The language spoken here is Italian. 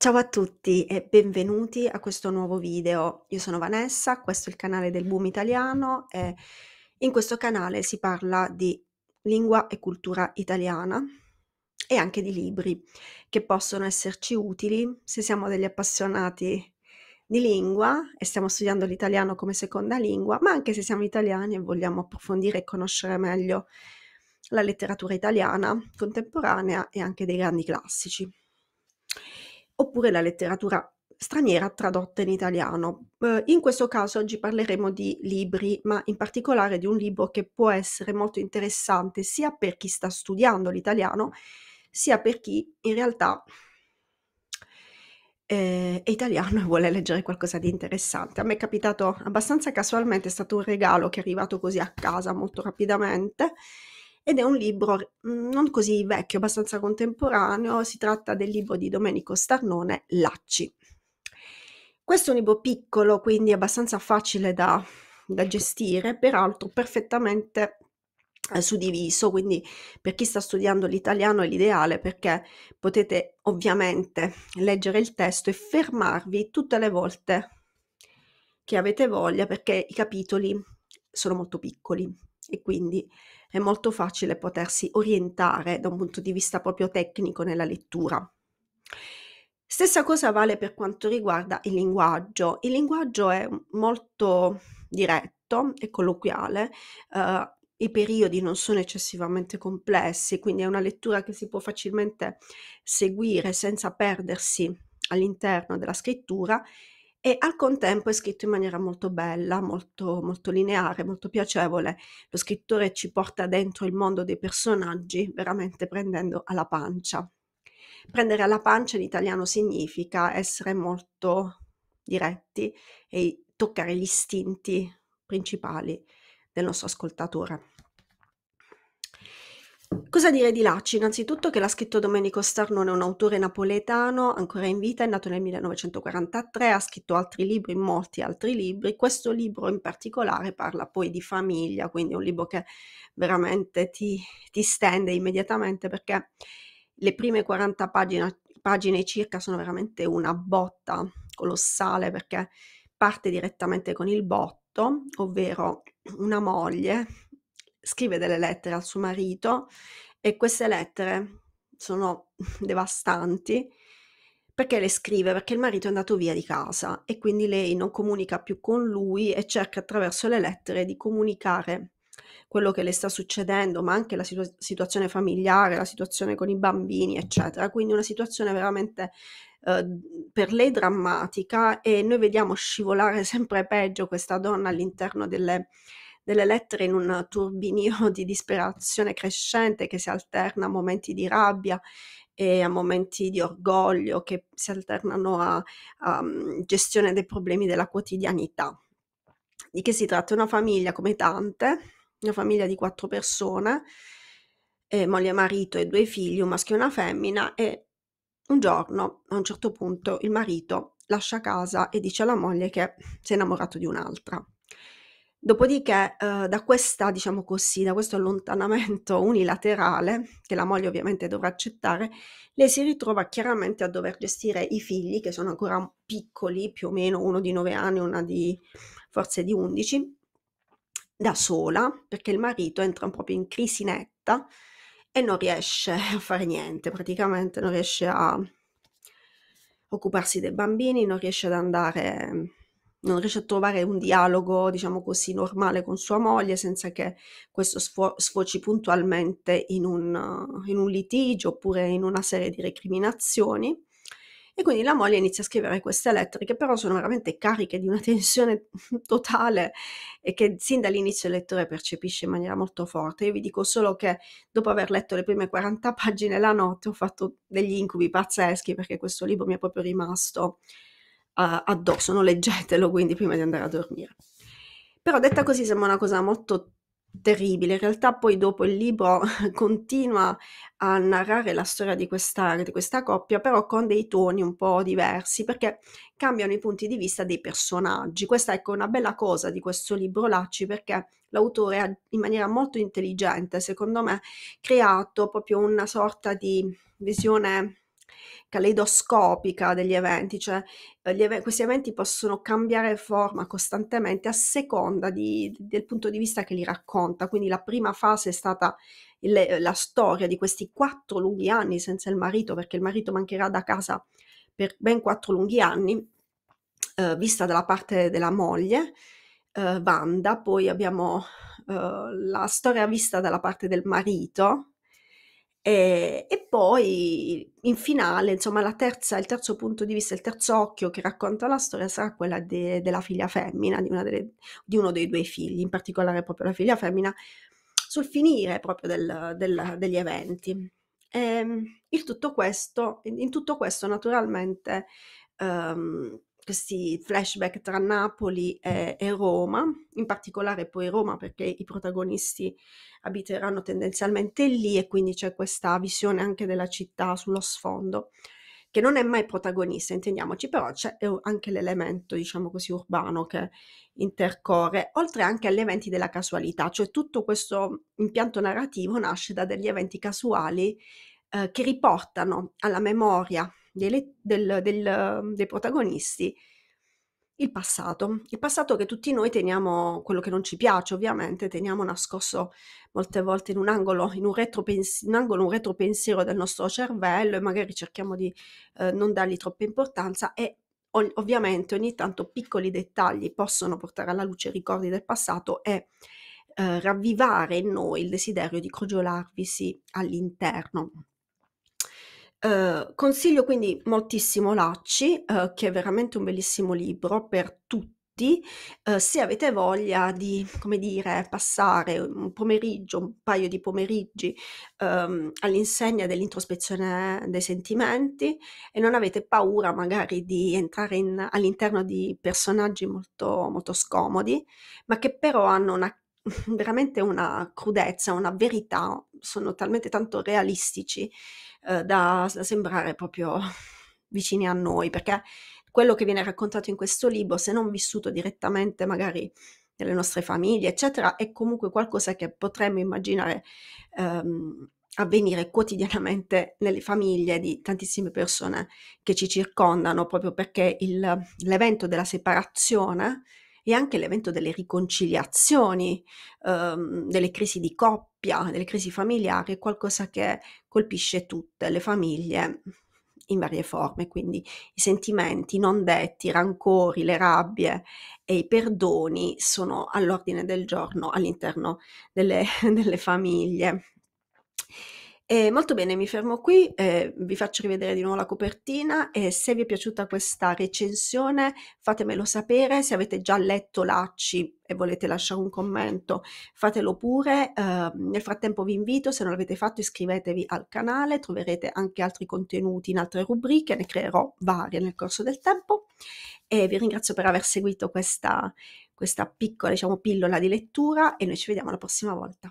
Ciao a tutti e benvenuti a questo nuovo video. Io sono Vanessa, questo è il canale del Boom Italiano e in questo canale si parla di lingua e cultura italiana e anche di libri che possono esserci utili se siamo degli appassionati di lingua e stiamo studiando l'italiano come seconda lingua, ma anche se siamo italiani e vogliamo approfondire e conoscere meglio la letteratura italiana contemporanea e anche dei grandi classici oppure la letteratura straniera tradotta in italiano. Eh, in questo caso oggi parleremo di libri, ma in particolare di un libro che può essere molto interessante sia per chi sta studiando l'italiano, sia per chi in realtà eh, è italiano e vuole leggere qualcosa di interessante. A me è capitato abbastanza casualmente, è stato un regalo che è arrivato così a casa molto rapidamente ed è un libro mm, non così vecchio, abbastanza contemporaneo, si tratta del libro di Domenico Starnone, Lacci. Questo è un libro piccolo, quindi abbastanza facile da, da gestire, peraltro perfettamente eh, suddiviso, quindi per chi sta studiando l'italiano è l'ideale perché potete ovviamente leggere il testo e fermarvi tutte le volte che avete voglia perché i capitoli sono molto piccoli e quindi è molto facile potersi orientare da un punto di vista proprio tecnico nella lettura. Stessa cosa vale per quanto riguarda il linguaggio. Il linguaggio è molto diretto e colloquiale, uh, i periodi non sono eccessivamente complessi, quindi è una lettura che si può facilmente seguire senza perdersi all'interno della scrittura e al contempo è scritto in maniera molto bella, molto, molto lineare, molto piacevole. Lo scrittore ci porta dentro il mondo dei personaggi veramente prendendo alla pancia. Prendere alla pancia in italiano significa essere molto diretti e toccare gli istinti principali del nostro ascoltatore. Cosa dire di Lacci? Innanzitutto che l'ha scritto Domenico Starnone, un autore napoletano ancora in vita, è nato nel 1943, ha scritto altri libri, molti altri libri. Questo libro in particolare parla poi di famiglia, quindi è un libro che veramente ti, ti stende immediatamente perché le prime 40 pagine, pagine circa sono veramente una botta colossale perché parte direttamente con il botto, ovvero una moglie scrive delle lettere al suo marito e queste lettere sono devastanti perché le scrive? Perché il marito è andato via di casa e quindi lei non comunica più con lui e cerca attraverso le lettere di comunicare quello che le sta succedendo, ma anche la situ- situazione familiare, la situazione con i bambini, eccetera. Quindi una situazione veramente eh, per lei drammatica e noi vediamo scivolare sempre peggio questa donna all'interno delle delle lettere in un turbinio di disperazione crescente che si alterna a momenti di rabbia e a momenti di orgoglio che si alternano a, a mm, gestione dei problemi della quotidianità. Di che si tratta? Una famiglia come tante, una famiglia di quattro persone, eh, moglie, marito e due figli, un maschio e una femmina e un giorno, a un certo punto, il marito lascia casa e dice alla moglie che si è innamorato di un'altra. Dopodiché, eh, da questa, diciamo così, da questo allontanamento unilaterale, che la moglie ovviamente dovrà accettare, lei si ritrova chiaramente a dover gestire i figli, che sono ancora piccoli, più o meno uno di 9 anni, una di forse di 11, da sola, perché il marito entra proprio in crisi netta e non riesce a fare niente, praticamente non riesce a occuparsi dei bambini, non riesce ad andare non riesce a trovare un dialogo, diciamo così, normale con sua moglie senza che questo sfo- sfoci puntualmente in un, in un litigio oppure in una serie di recriminazioni. E quindi la moglie inizia a scrivere queste lettere che però sono veramente cariche di una tensione totale e che sin dall'inizio il lettore percepisce in maniera molto forte. Io vi dico solo che dopo aver letto le prime 40 pagine la notte ho fatto degli incubi pazzeschi perché questo libro mi è proprio rimasto addosso, non leggetelo quindi prima di andare a dormire. Però detta così sembra una cosa molto terribile, in realtà poi dopo il libro continua a narrare la storia di questa, di questa coppia, però con dei toni un po' diversi, perché cambiano i punti di vista dei personaggi. Questa ecco, è una bella cosa di questo libro Lacci, perché l'autore ha in maniera molto intelligente, secondo me, creato proprio una sorta di visione caleidoscopica degli eventi, cioè eh, ev- questi eventi possono cambiare forma costantemente a seconda di, del punto di vista che li racconta. Quindi la prima fase è stata il, la storia di questi quattro lunghi anni senza il marito, perché il marito mancherà da casa per ben quattro lunghi anni, eh, vista dalla parte della moglie. Eh, Vanda, poi abbiamo eh, la storia vista dalla parte del marito, e, ehm, e, poi in finale, insomma, terza, il terzo punto di vista, il terzo occhio che racconta la storia sarà quella de, della figlia femmina, di, delle, di, uno dei due figli, in particolare proprio la figlia femmina, sul finire proprio del, del, degli eventi. E, ehm, tutto questo, in tutto questo, naturalmente, ehm, questi flashback tra Napoli e, e, Roma, in particolare poi Roma perché i protagonisti abiteranno tendenzialmente lì e quindi c'è questa visione anche della città sullo sfondo, che non è mai protagonista, intendiamoci, però c'è anche l'elemento, diciamo così, urbano che intercorre, oltre anche agli eventi della casualità, cioè tutto questo impianto narrativo nasce da degli eventi casuali eh, che riportano alla memoria dei, del, del, um, dei protagonisti il passato, il passato che tutti noi teniamo, quello che non ci piace ovviamente, teniamo nascosto molte volte in un angolo, in un, retropens- un, del nostro cervello e magari cerchiamo di eh, non dargli troppa importanza e ov- ovviamente ogni tanto piccoli dettagli possono portare alla luce ricordi del passato e eh, ravvivare in noi il desiderio di crogiolarvisi all'interno. Ehm, consiglio quindi moltissimo Lacci, uh, che è veramente un bellissimo libro per tutti. Uh, se avete voglia di, come dire, passare un pomeriggio, un paio di pomeriggi um, all'insegna dell'introspezione dei sentimenti e non avete paura magari di entrare in, all'interno di personaggi molto, molto scomodi, ma che però hanno una veramente una crudezza, una verità sono talmente tanto realistici eh, da, da sembrare proprio vicini a noi, perché quello che viene raccontato in questo libro, se non vissuto direttamente magari nelle nostre famiglie, eccetera, è comunque qualcosa che potremmo immaginare ehm, avvenire quotidianamente nelle famiglie di tantissime persone che ci circondano, proprio perché il, l'evento della separazione e anche l'evento delle riconciliazioni, ehm, delle crisi di coppia, delle crisi familiari, è qualcosa che colpisce tutte le famiglie in varie forme, quindi i sentimenti non detti, i rancori, le rabbie e i perdoni sono all'ordine del giorno all'interno delle, delle famiglie. E eh, molto bene, mi fermo qui, eh, vi faccio rivedere di nuovo la copertina e se vi è piaciuta questa recensione fatemelo sapere, se avete già letto Lacci e volete lasciare un commento fatelo pure, eh, nel frattempo vi invito, se non l'avete fatto iscrivetevi al canale, troverete anche altri contenuti in altre rubriche, ne creerò varie nel corso del tempo e vi ringrazio per aver seguito questa, questa piccola diciamo, pillola di lettura e noi ci vediamo la prossima volta.